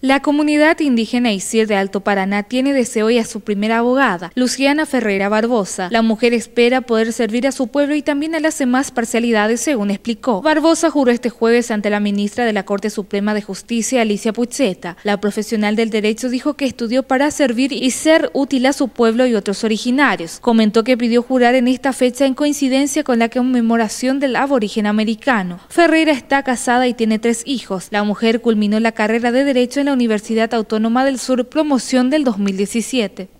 La comunidad indígena Isir de Alto Paraná tiene deseo hoy a su primera abogada, Luciana Ferreira Barbosa. La mujer espera poder servir a su pueblo y también a las demás parcialidades, según explicó. Barbosa juró este jueves ante la ministra de la Corte Suprema de Justicia, Alicia Pucheta. La profesional del derecho dijo que estudió para servir y ser útil a su pueblo y otros originarios. Comentó que pidió jurar en esta fecha en coincidencia con la conmemoración del aborigen americano. Ferreira está casada y tiene tres hijos. La mujer culminó la carrera de derecho en la Universidad Autónoma del Sur Promoción del 2017.